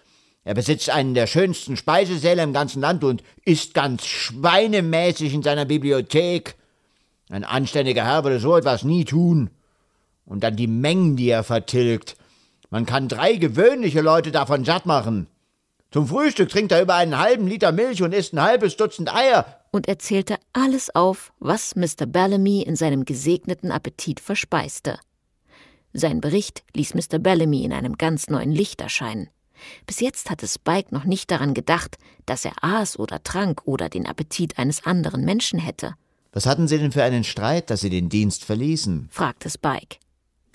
er besitzt einen der schönsten Speisesäle im ganzen Land und ist ganz schweinemäßig in seiner Bibliothek. Ein anständiger Herr würde so etwas nie tun. Und dann die Mengen, die er vertilgt. Man kann drei gewöhnliche Leute davon satt machen. Zum Frühstück trinkt er über einen halben Liter Milch und isst ein halbes Dutzend Eier. Und er zählte alles auf, was Mr. Bellamy in seinem gesegneten Appetit verspeiste. Sein Bericht ließ Mr. Bellamy in einem ganz neuen Licht erscheinen. Bis jetzt hatte Spike noch nicht daran gedacht, dass er aß oder trank oder den Appetit eines anderen Menschen hätte. Was hatten Sie denn für einen Streit, dass Sie den Dienst verließen? fragte Spike.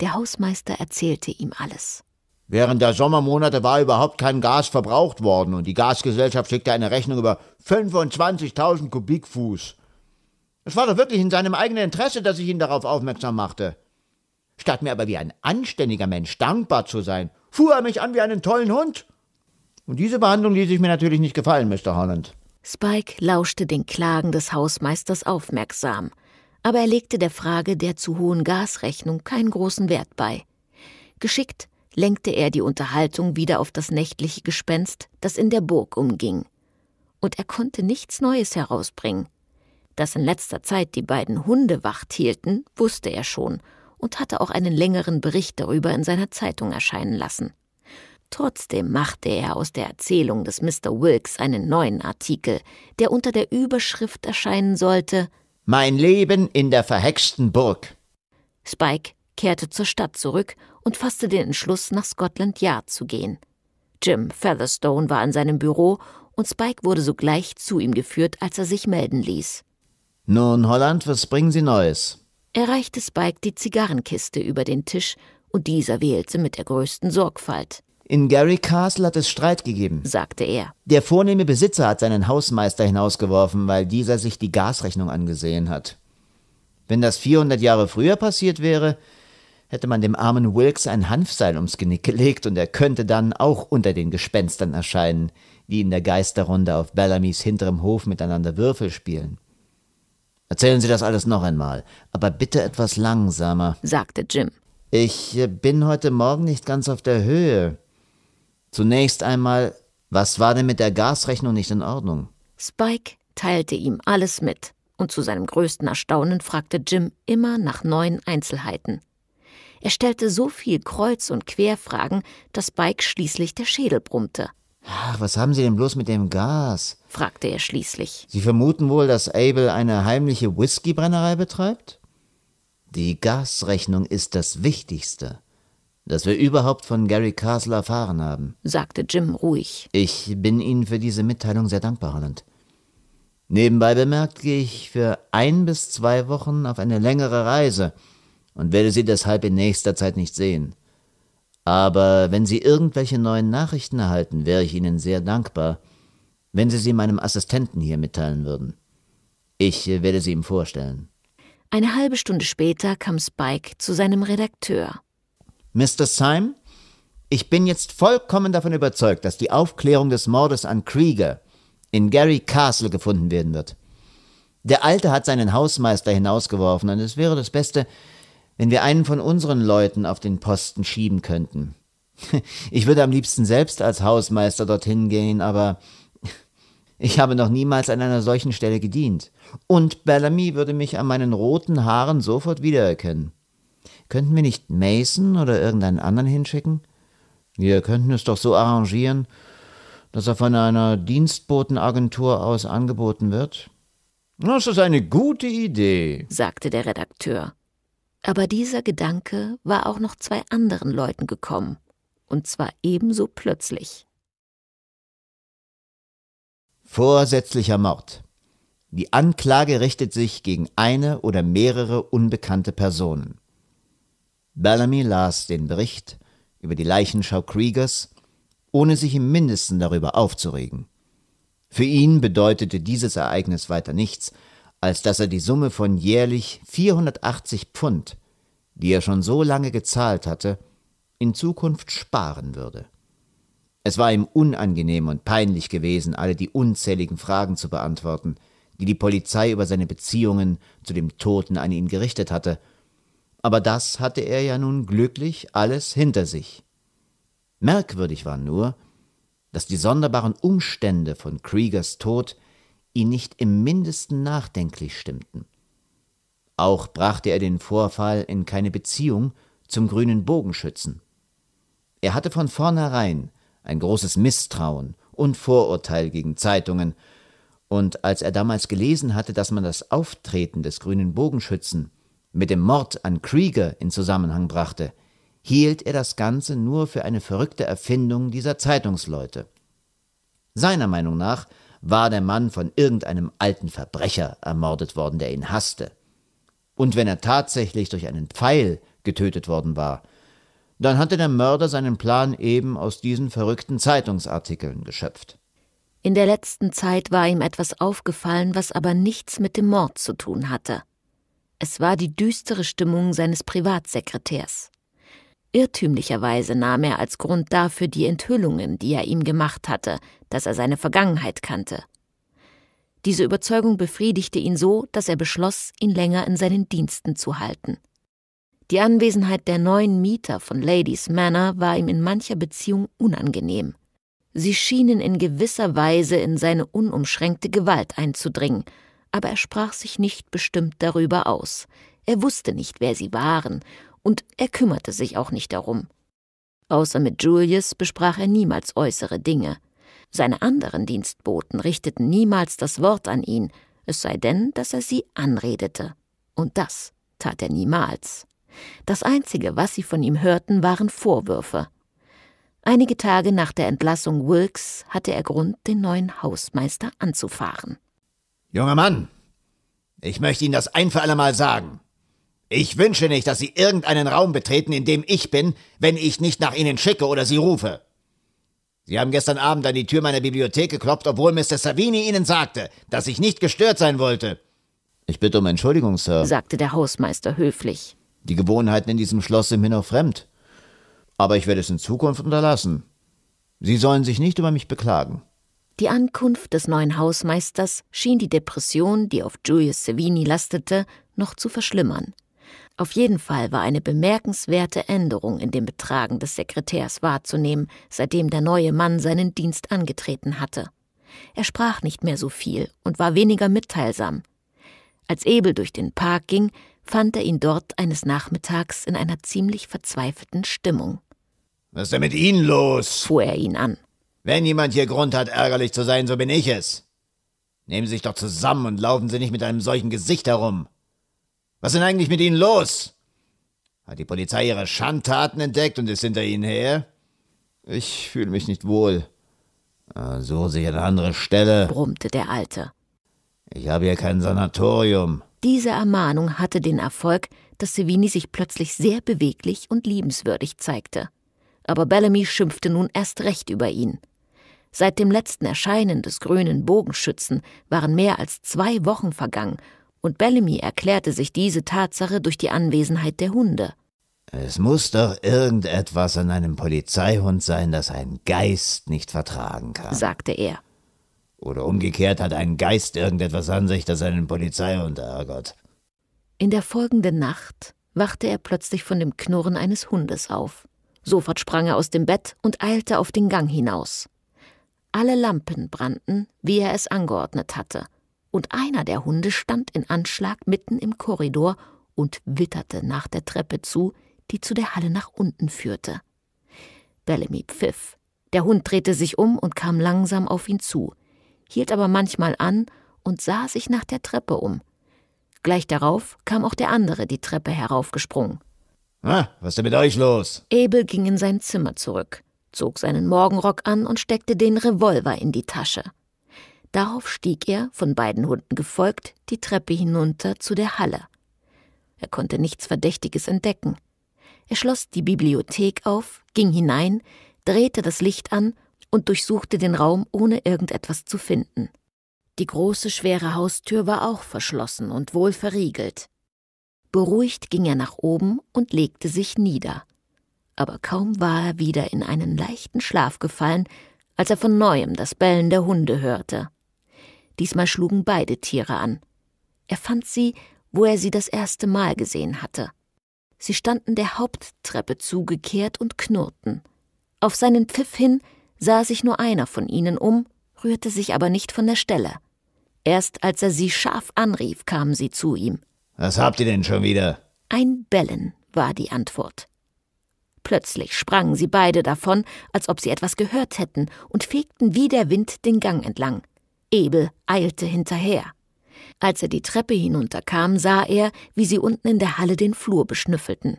Der Hausmeister erzählte ihm alles. Während der Sommermonate war überhaupt kein Gas verbraucht worden und die Gasgesellschaft schickte eine Rechnung über 25.000 Kubikfuß. Es war doch wirklich in seinem eigenen Interesse, dass ich ihn darauf aufmerksam machte. Statt mir aber wie ein anständiger Mensch dankbar zu sein, fuhr er mich an wie einen tollen Hund. Und diese Behandlung ließ ich mir natürlich nicht gefallen, Mr. Holland. Spike lauschte den Klagen des Hausmeisters aufmerksam, aber er legte der Frage der zu hohen Gasrechnung keinen großen Wert bei. Geschickt lenkte er die Unterhaltung wieder auf das nächtliche Gespenst, das in der Burg umging. Und er konnte nichts Neues herausbringen. Dass in letzter Zeit die beiden Hunde wacht hielten, wusste er schon und hatte auch einen längeren Bericht darüber in seiner Zeitung erscheinen lassen. Trotzdem machte er aus der Erzählung des Mr. Wilkes einen neuen Artikel, der unter der Überschrift erscheinen sollte Mein Leben in der verhexten Burg. Spike kehrte zur Stadt zurück und fasste den Entschluss, nach Scotland Yard zu gehen. Jim Featherstone war in seinem Büro und Spike wurde sogleich zu ihm geführt, als er sich melden ließ. Nun, Holland, was bringen Sie Neues? erreichte Spike die Zigarrenkiste über den Tisch und dieser wählte mit der größten Sorgfalt. In Gary Castle hat es Streit gegeben, sagte er. Der vornehme Besitzer hat seinen Hausmeister hinausgeworfen, weil dieser sich die Gasrechnung angesehen hat. Wenn das 400 Jahre früher passiert wäre, hätte man dem armen Wilkes ein Hanfseil ums Genick gelegt und er könnte dann auch unter den Gespenstern erscheinen, die in der Geisterrunde auf Bellamys hinterem Hof miteinander Würfel spielen. Erzählen Sie das alles noch einmal, aber bitte etwas langsamer, sagte Jim. Ich äh, bin heute Morgen nicht ganz auf der Höhe. Zunächst einmal, was war denn mit der Gasrechnung nicht in Ordnung? Spike teilte ihm alles mit, und zu seinem größten Erstaunen fragte Jim immer nach neuen Einzelheiten. Er stellte so viel Kreuz- und Querfragen, dass Spike schließlich der Schädel brummte. Ach, was haben Sie denn bloß mit dem Gas? fragte er schließlich. Sie vermuten wohl, dass Abel eine heimliche Whiskybrennerei betreibt? Die Gasrechnung ist das Wichtigste, das wir überhaupt von Gary Castle erfahren haben, sagte Jim ruhig. Ich bin Ihnen für diese Mitteilung sehr dankbar, Holland. Nebenbei bemerkt gehe ich für ein bis zwei Wochen auf eine längere Reise und werde Sie deshalb in nächster Zeit nicht sehen. Aber wenn Sie irgendwelche neuen Nachrichten erhalten, wäre ich Ihnen sehr dankbar, wenn Sie sie meinem Assistenten hier mitteilen würden. Ich äh, werde sie ihm vorstellen. Eine halbe Stunde später kam Spike zu seinem Redakteur. Mr. Syme, ich bin jetzt vollkommen davon überzeugt, dass die Aufklärung des Mordes an Krieger in Gary Castle gefunden werden wird. Der Alte hat seinen Hausmeister hinausgeworfen und es wäre das Beste, wenn wir einen von unseren Leuten auf den Posten schieben könnten. Ich würde am liebsten selbst als Hausmeister dorthin gehen, aber ich habe noch niemals an einer solchen Stelle gedient. Und Bellamy würde mich an meinen roten Haaren sofort wiedererkennen. Könnten wir nicht Mason oder irgendeinen anderen hinschicken? Wir könnten es doch so arrangieren, dass er von einer Dienstbotenagentur aus angeboten wird. Das ist eine gute Idee, sagte der Redakteur. Aber dieser Gedanke war auch noch zwei anderen Leuten gekommen, und zwar ebenso plötzlich. Vorsätzlicher Mord. Die Anklage richtet sich gegen eine oder mehrere unbekannte Personen. Bellamy las den Bericht über die Leichenschau Kriegers, ohne sich im mindesten darüber aufzuregen. Für ihn bedeutete dieses Ereignis weiter nichts als dass er die Summe von jährlich 480 Pfund, die er schon so lange gezahlt hatte, in Zukunft sparen würde. Es war ihm unangenehm und peinlich gewesen, alle die unzähligen Fragen zu beantworten, die die Polizei über seine Beziehungen zu dem Toten an ihn gerichtet hatte, aber das hatte er ja nun glücklich alles hinter sich. Merkwürdig war nur, dass die sonderbaren Umstände von Kriegers Tod ihn nicht im mindesten nachdenklich stimmten. Auch brachte er den Vorfall in keine Beziehung zum grünen Bogenschützen. Er hatte von vornherein ein großes Misstrauen und Vorurteil gegen Zeitungen, und als er damals gelesen hatte, dass man das Auftreten des grünen Bogenschützen mit dem Mord an Krieger in Zusammenhang brachte, hielt er das Ganze nur für eine verrückte Erfindung dieser Zeitungsleute. Seiner Meinung nach war der Mann von irgendeinem alten Verbrecher ermordet worden, der ihn hasste. Und wenn er tatsächlich durch einen Pfeil getötet worden war, dann hatte der Mörder seinen Plan eben aus diesen verrückten Zeitungsartikeln geschöpft. In der letzten Zeit war ihm etwas aufgefallen, was aber nichts mit dem Mord zu tun hatte. Es war die düstere Stimmung seines Privatsekretärs. Irrtümlicherweise nahm er als Grund dafür die Enthüllungen, die er ihm gemacht hatte, dass er seine Vergangenheit kannte. Diese Überzeugung befriedigte ihn so, dass er beschloss, ihn länger in seinen Diensten zu halten. Die Anwesenheit der neuen Mieter von Ladies Manor war ihm in mancher Beziehung unangenehm. Sie schienen in gewisser Weise in seine unumschränkte Gewalt einzudringen, aber er sprach sich nicht bestimmt darüber aus. Er wusste nicht, wer sie waren und er kümmerte sich auch nicht darum. Außer mit Julius besprach er niemals äußere Dinge. Seine anderen Dienstboten richteten niemals das Wort an ihn, es sei denn, dass er sie anredete. Und das tat er niemals. Das Einzige, was sie von ihm hörten, waren Vorwürfe. Einige Tage nach der Entlassung Wilkes hatte er Grund, den neuen Hausmeister anzufahren. Junger Mann, ich möchte Ihnen das ein für allemal sagen. Ich wünsche nicht, dass Sie irgendeinen Raum betreten, in dem ich bin, wenn ich nicht nach Ihnen schicke oder Sie rufe. Sie haben gestern Abend an die Tür meiner Bibliothek geklopft, obwohl Mr. Savini Ihnen sagte, dass ich nicht gestört sein wollte. Ich bitte um Entschuldigung, Sir, sagte der Hausmeister höflich. Die Gewohnheiten in diesem Schloss sind mir noch fremd. Aber ich werde es in Zukunft unterlassen. Sie sollen sich nicht über mich beklagen. Die Ankunft des neuen Hausmeisters schien die Depression, die auf Julius Savini lastete, noch zu verschlimmern. Auf jeden Fall war eine bemerkenswerte Änderung in dem Betragen des Sekretärs wahrzunehmen, seitdem der neue Mann seinen Dienst angetreten hatte. Er sprach nicht mehr so viel und war weniger mitteilsam. Als Ebel durch den Park ging, fand er ihn dort eines Nachmittags in einer ziemlich verzweifelten Stimmung. Was ist denn mit Ihnen los? fuhr er ihn an. Wenn jemand hier Grund hat, ärgerlich zu sein, so bin ich es. Nehmen Sie sich doch zusammen und laufen Sie nicht mit einem solchen Gesicht herum. Was ist denn eigentlich mit Ihnen los? Hat die Polizei Ihre Schandtaten entdeckt und ist hinter Ihnen her? Ich fühle mich nicht wohl. Ah, so sich an eine andere Stelle, brummte der Alte. Ich habe hier kein Sanatorium. Diese Ermahnung hatte den Erfolg, dass Savini sich plötzlich sehr beweglich und liebenswürdig zeigte. Aber Bellamy schimpfte nun erst recht über ihn. Seit dem letzten Erscheinen des grünen Bogenschützen waren mehr als zwei Wochen vergangen und Bellamy erklärte sich diese Tatsache durch die Anwesenheit der Hunde. Es muss doch irgendetwas an einem Polizeihund sein, das ein Geist nicht vertragen kann, sagte er. Oder umgekehrt hat ein Geist irgendetwas an sich, das einen Polizeihund ärgert. In der folgenden Nacht wachte er plötzlich von dem Knurren eines Hundes auf. Sofort sprang er aus dem Bett und eilte auf den Gang hinaus. Alle Lampen brannten, wie er es angeordnet hatte und einer der Hunde stand in Anschlag mitten im Korridor und witterte nach der Treppe zu, die zu der Halle nach unten führte. Bellamy pfiff. Der Hund drehte sich um und kam langsam auf ihn zu, hielt aber manchmal an und sah sich nach der Treppe um. Gleich darauf kam auch der andere die Treppe heraufgesprungen. Na, was ist denn mit euch los? Abel ging in sein Zimmer zurück, zog seinen Morgenrock an und steckte den Revolver in die Tasche. Darauf stieg er, von beiden Hunden gefolgt, die Treppe hinunter zu der Halle. Er konnte nichts Verdächtiges entdecken. Er schloss die Bibliothek auf, ging hinein, drehte das Licht an und durchsuchte den Raum, ohne irgendetwas zu finden. Die große, schwere Haustür war auch verschlossen und wohl verriegelt. Beruhigt ging er nach oben und legte sich nieder. Aber kaum war er wieder in einen leichten Schlaf gefallen, als er von neuem das Bellen der Hunde hörte. Diesmal schlugen beide Tiere an. Er fand sie, wo er sie das erste Mal gesehen hatte. Sie standen der Haupttreppe zugekehrt und knurrten. Auf seinen Pfiff hin sah sich nur einer von ihnen um, rührte sich aber nicht von der Stelle. Erst als er sie scharf anrief, kamen sie zu ihm. Was habt ihr denn schon wieder? Ein Bellen war die Antwort. Plötzlich sprangen sie beide davon, als ob sie etwas gehört hätten, und fegten wie der Wind den Gang entlang. Ebel eilte hinterher. Als er die Treppe hinunterkam, sah er, wie sie unten in der Halle den Flur beschnüffelten.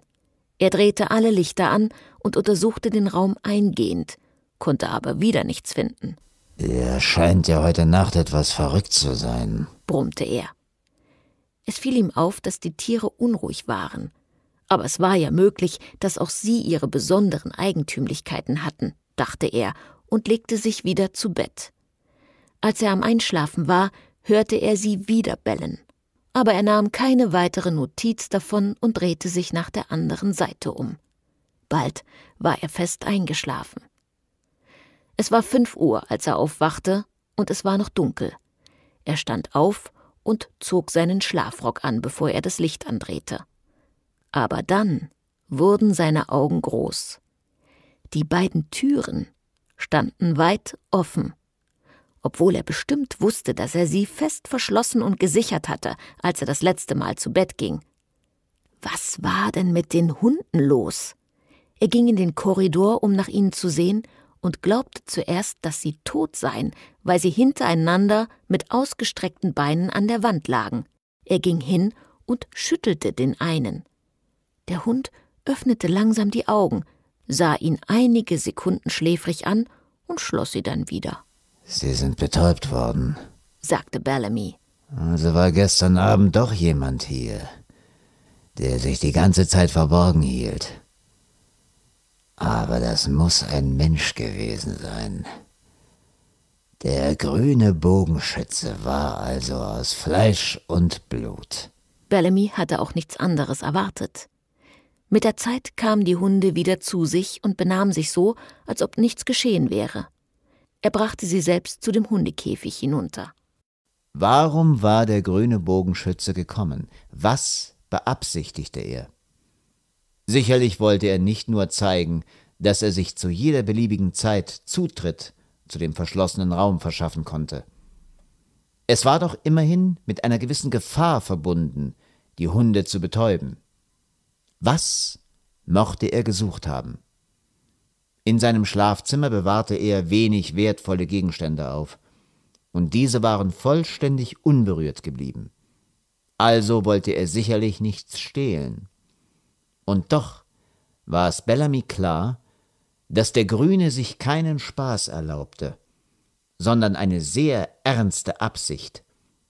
Er drehte alle Lichter an und untersuchte den Raum eingehend, konnte aber wieder nichts finden. Er scheint ja heute Nacht etwas verrückt zu sein, brummte er. Es fiel ihm auf, dass die Tiere unruhig waren. Aber es war ja möglich, dass auch sie ihre besonderen Eigentümlichkeiten hatten, dachte er und legte sich wieder zu Bett. Als er am Einschlafen war, hörte er sie wieder bellen. Aber er nahm keine weitere Notiz davon und drehte sich nach der anderen Seite um. Bald war er fest eingeschlafen. Es war fünf Uhr, als er aufwachte, und es war noch dunkel. Er stand auf und zog seinen Schlafrock an, bevor er das Licht andrehte. Aber dann wurden seine Augen groß. Die beiden Türen standen weit offen obwohl er bestimmt wusste, dass er sie fest verschlossen und gesichert hatte, als er das letzte Mal zu Bett ging. Was war denn mit den Hunden los? Er ging in den Korridor, um nach ihnen zu sehen, und glaubte zuerst, dass sie tot seien, weil sie hintereinander mit ausgestreckten Beinen an der Wand lagen. Er ging hin und schüttelte den einen. Der Hund öffnete langsam die Augen, sah ihn einige Sekunden schläfrig an und schloss sie dann wieder. Sie sind betäubt worden, sagte Bellamy. Also war gestern Abend doch jemand hier, der sich die ganze Zeit verborgen hielt. Aber das muss ein Mensch gewesen sein. Der grüne Bogenschütze war also aus Fleisch und Blut. Bellamy hatte auch nichts anderes erwartet. Mit der Zeit kamen die Hunde wieder zu sich und benahmen sich so, als ob nichts geschehen wäre. Er brachte sie selbst zu dem Hundekäfig hinunter. Warum war der grüne Bogenschütze gekommen? Was beabsichtigte er? Sicherlich wollte er nicht nur zeigen, dass er sich zu jeder beliebigen Zeit Zutritt zu dem verschlossenen Raum verschaffen konnte. Es war doch immerhin mit einer gewissen Gefahr verbunden, die Hunde zu betäuben. Was mochte er gesucht haben? In seinem Schlafzimmer bewahrte er wenig wertvolle Gegenstände auf, und diese waren vollständig unberührt geblieben. Also wollte er sicherlich nichts stehlen. Und doch war es Bellamy klar, dass der Grüne sich keinen Spaß erlaubte, sondern eine sehr ernste Absicht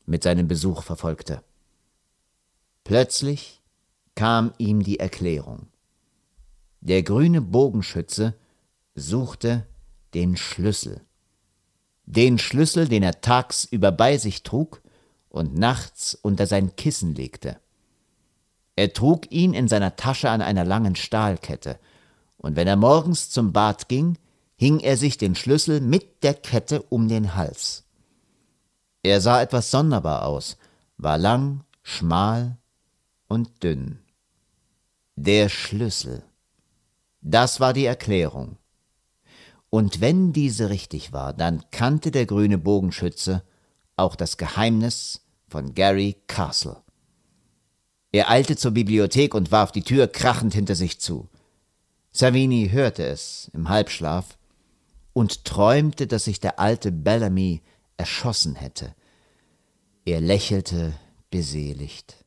mit seinem Besuch verfolgte. Plötzlich kam ihm die Erklärung. Der grüne Bogenschütze suchte den Schlüssel. Den Schlüssel, den er tagsüber bei sich trug und nachts unter sein Kissen legte. Er trug ihn in seiner Tasche an einer langen Stahlkette, und wenn er morgens zum Bad ging, hing er sich den Schlüssel mit der Kette um den Hals. Er sah etwas sonderbar aus, war lang, schmal und dünn. Der Schlüssel. Das war die Erklärung. Und wenn diese richtig war, dann kannte der grüne Bogenschütze auch das Geheimnis von Gary Castle. Er eilte zur Bibliothek und warf die Tür krachend hinter sich zu. Savini hörte es im Halbschlaf und träumte, dass sich der alte Bellamy erschossen hätte. Er lächelte beseligt.